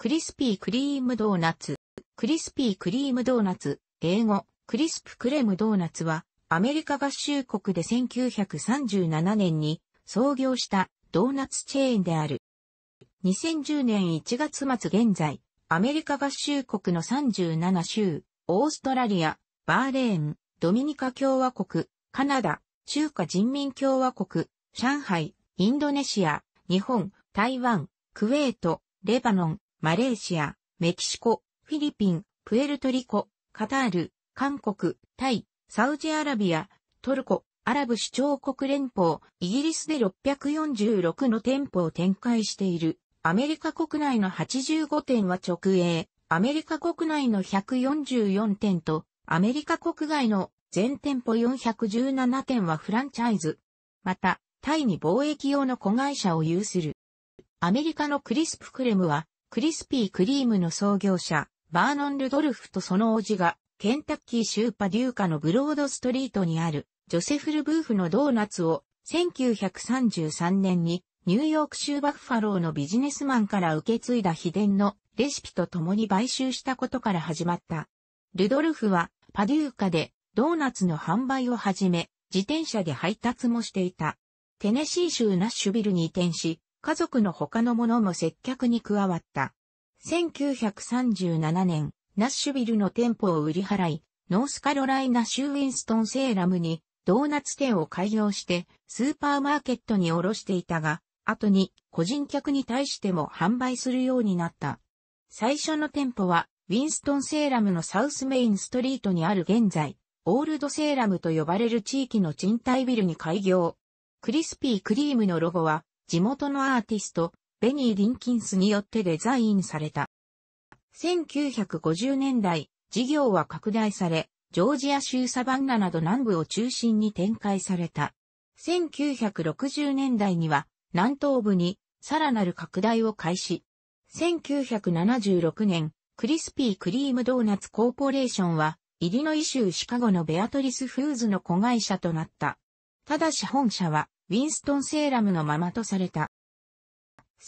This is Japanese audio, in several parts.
クリスピークリームドーナツ。クリスピークリームドーナツ、英語、クリスプクレームドーナツは、アメリカ合衆国で1937年に創業したドーナツチェーンである。2010年1月末現在、アメリカ合衆国の37州、オーストラリア、バーレーン、ドミニカ共和国、カナダ、中華人民共和国、上海、インドネシア、日本、台湾、クウェート、レバノン、マレーシア、メキシコ、フィリピン、プエルトリコ、カタール、韓国、タイ、サウジアラビア、トルコ、アラブ首長国連邦、イギリスで646の店舗を展開している。アメリカ国内の85店は直営、アメリカ国内の144店と、アメリカ国外の全店舗417店はフランチャイズ。また、タイに貿易用の子会社を有する。アメリカのクリスプクレムは、クリスピークリームの創業者、バーノン・ルドルフとその叔父が、ケンタッキー州パデューカのブロードストリートにある、ジョセフ・ルブーフのドーナツを、1933年に、ニューヨーク州バッファローのビジネスマンから受け継いだ秘伝のレシピと共に買収したことから始まった。ルドルフは、パデューカで、ドーナツの販売を始め、自転車で配達もしていた。テネシー州ナッシュビルに移転し、家族の他の者も接客に加わった。1937年、ナッシュビルの店舗を売り払い、ノースカロライナ州ウィンストンセーラムにドーナツ店を開業してスーパーマーケットに卸していたが、後に個人客に対しても販売するようになった。最初の店舗はウィンストンセーラムのサウスメインストリートにある現在、オールドセーラムと呼ばれる地域の賃貸ビルに開業。クリスピークリームのロゴは地元のアーティスト、ベニー・リンキンスによってデザインされた。1950年代、事業は拡大され、ジョージア州サバンナなど南部を中心に展開された。1960年代には南東部にさらなる拡大を開始。1976年、クリスピー・クリーム・ドーナツ・コーポレーションは、イリノイ州シカゴのベアトリス・フーズの子会社となった。ただし本社は、ウィンストン・セーラムのままとされた。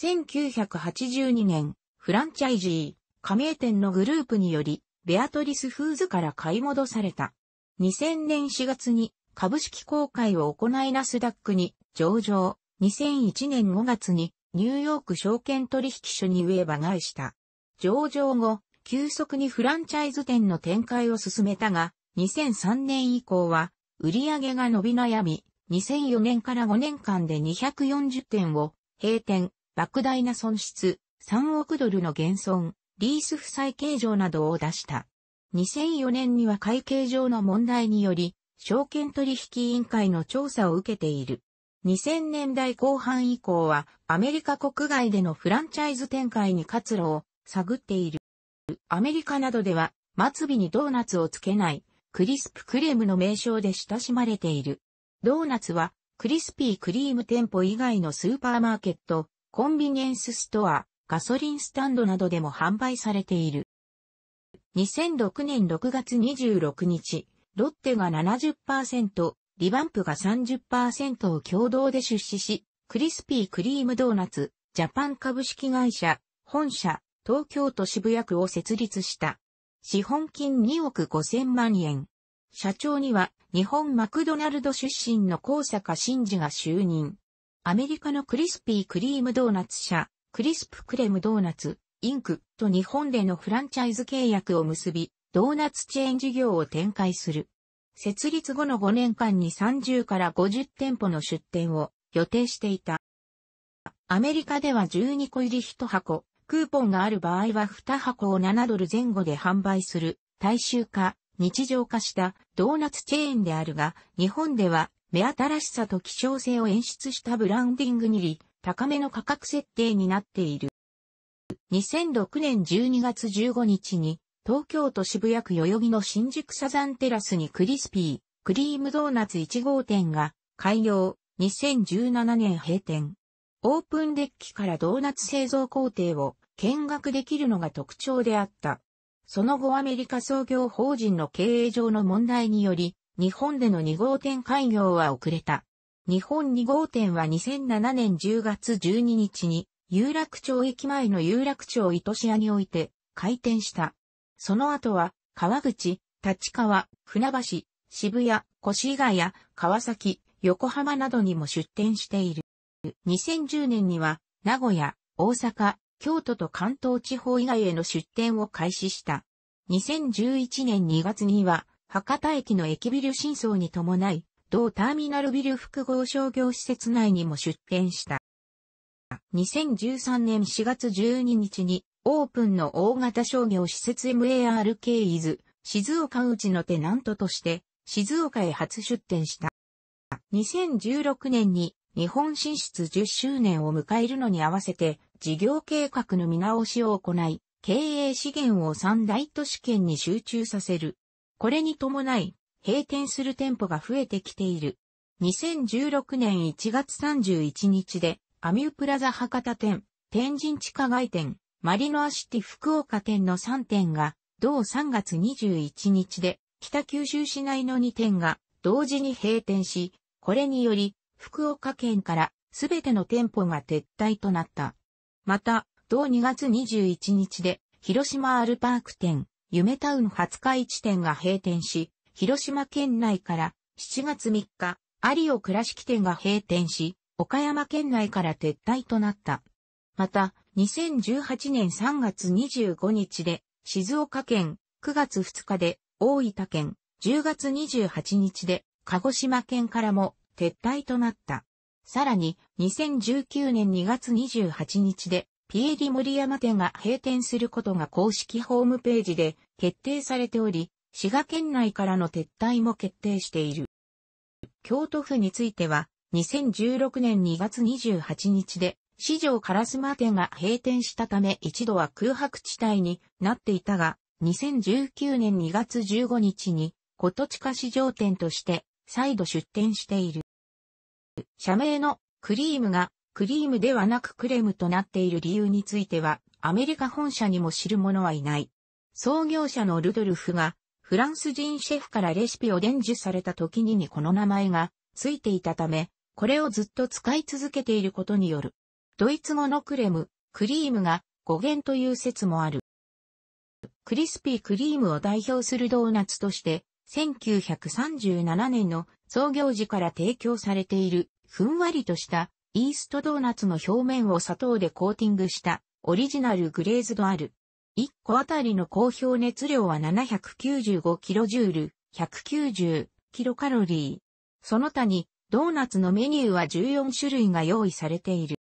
1982年、フランチャイジー、加盟店のグループにより、ベアトリス・フーズから買い戻された。2000年4月に株式公開を行いナスダックに上場。2001年5月にニューヨーク証券取引所に上場返した。上場後、急速にフランチャイズ店の展開を進めたが、2003年以降は売上が伸び悩み、2004年から5年間で240店を閉店、莫大な損失、3億ドルの減損、リース負債形状などを出した。2004年には会計上の問題により、証券取引委員会の調査を受けている。2000年代後半以降は、アメリカ国外でのフランチャイズ展開に活路を探っている。アメリカなどでは、末尾にドーナツをつけない、クリスプクレームの名称で親しまれている。ドーナツは、クリスピークリーム店舗以外のスーパーマーケット、コンビニエンスストア、ガソリンスタンドなどでも販売されている。2006年6月26日、ロッテが70%、リバンプが30%を共同で出資し、クリスピークリームドーナツ、ジャパン株式会社、本社、東京都渋谷区を設立した。資本金2億5千万円。社長には日本マクドナルド出身の高坂真嗣が就任。アメリカのクリスピークリームドーナツ社、クリスプクレムドーナツ、インクと日本でのフランチャイズ契約を結び、ドーナツチェーン事業を展開する。設立後の5年間に30から50店舗の出店を予定していた。アメリカでは12個入り1箱、クーポンがある場合は2箱を7ドル前後で販売する大衆化日常化したドーナツチェーンであるが、日本では目新しさと希少性を演出したブランディングにり、高めの価格設定になっている。2006年12月15日に、東京都渋谷区代々木の新宿サザンテラスにクリスピー、クリームドーナツ1号店が開業、2017年閉店。オープンデッキからドーナツ製造工程を見学できるのが特徴であった。その後アメリカ創業法人の経営上の問題により、日本での2号店開業は遅れた。日本2号店は2007年10月12日に、有楽町駅前の有楽町糸市屋において開店した。その後は、川口、立川、船橋、渋谷、越谷、川崎、横浜などにも出店している。2010年には、名古屋、大阪、京都と関東地方以外への出店を開始した。2011年2月には、博多駅の駅ビル新装に伴い、同ターミナルビル複合商業施設内にも出店した。2013年4月12日に、オープンの大型商業施設 MARK イズ、静岡内のテナントとして、静岡へ初出店した。2016年に日本進出10周年を迎えるのに合わせて、事業計画の見直しを行い、経営資源を三大都市圏に集中させる。これに伴い、閉店する店舗が増えてきている。2016年1月31日で、アミュプラザ博多店、天神地下街店、マリノアシティ福岡店の3店が、同3月21日で、北九州市内の2店が、同時に閉店し、これにより、福岡県からすべての店舗が撤退となった。また、同2月21日で、広島アルパーク店、夢タウン廿日市店が閉店し、広島県内から7月3日、有オ倉敷店が閉店し、岡山県内から撤退となった。また、2018年3月25日で、静岡県、9月2日で、大分県、10月28日で、鹿児島県からも撤退となった。さらに、2019年2月28日で、ピエリ森山店が閉店することが公式ホームページで決定されており、滋賀県内からの撤退も決定している。京都府については、2016年2月28日で、市場カラスマ店が閉店したため一度は空白地帯になっていたが、2019年2月15日に、琴地下市場店として再度出店している。社名のクリームがクリームではなくクレムとなっている理由については、アメリカ本社にも知る者はいない。創業者のルドルフが、フランス人シェフからレシピを伝授された時ににこの名前がついていたため、これをずっと使い続けていることによる。ドイツ語のクレム、クリームが語源という説もある。クリスピークリームを代表するドーナツとして、1937年の創業時から提供されているふんわりとしたイーストドーナツの表面を砂糖でコーティングしたオリジナルグレーズドある。1個あたりの公表熱量は 795kJ、190kcal。その他にドーナツのメニューは14種類が用意されている。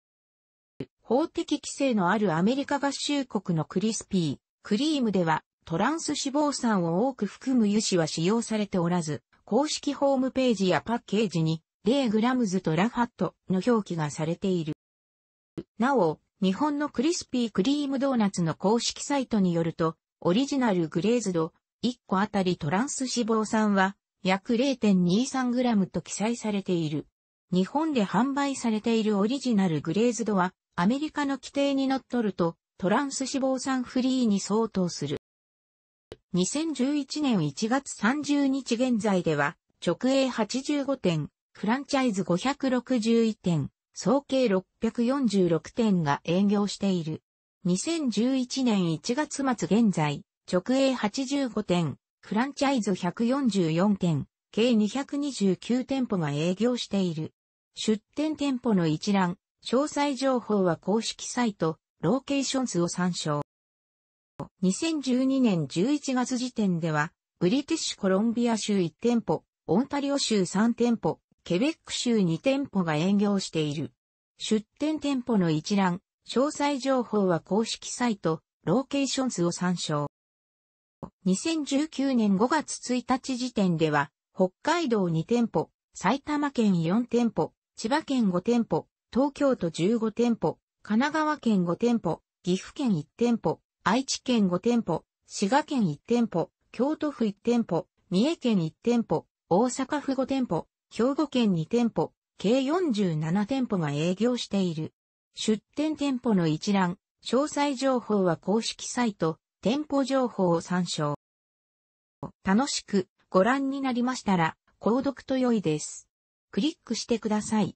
法的規制のあるアメリカ合衆国のクリスピー、クリームではトランス脂肪酸を多く含む油脂は使用されておらず、公式ホームページやパッケージにレー・グラムズとラファットの表記がされている。なお、日本のクリスピークリームドーナツの公式サイトによると、オリジナルグレーズド1個あたりトランス脂肪酸は約 0.23g と記載されている。日本で販売されているオリジナルグレーズドはアメリカの規定にのっとるとトランス脂肪酸フリーに相当する。2011年1月30日現在では直営85点。フランチャイズ561店、総計646店が営業している。2011年1月末現在、直営85店、フランチャイズ144店、計229店舗が営業している。出店店舗の一覧、詳細情報は公式サイト、ローケーション数を参照。2012年11月時点では、ブリティッシュコロンビア州1店舗、オンタリオ州3店舗、ケベック州2店舗が営業している。出店店舗の一覧、詳細情報は公式サイト、ローケーション図を参照。2019年5月1日時点では、北海道2店舗、埼玉県4店舗、千葉県5店舗、東京都15店舗、神奈川県5店舗、岐阜県1店舗、愛知県5店舗、滋賀県1店舗、京都府1店舗、三重県1店舗、大阪府5店舗、兵庫県に店舗、計47店舗が営業している。出店店舗の一覧、詳細情報は公式サイト、店舗情報を参照。楽しくご覧になりましたら、購読と良いです。クリックしてください。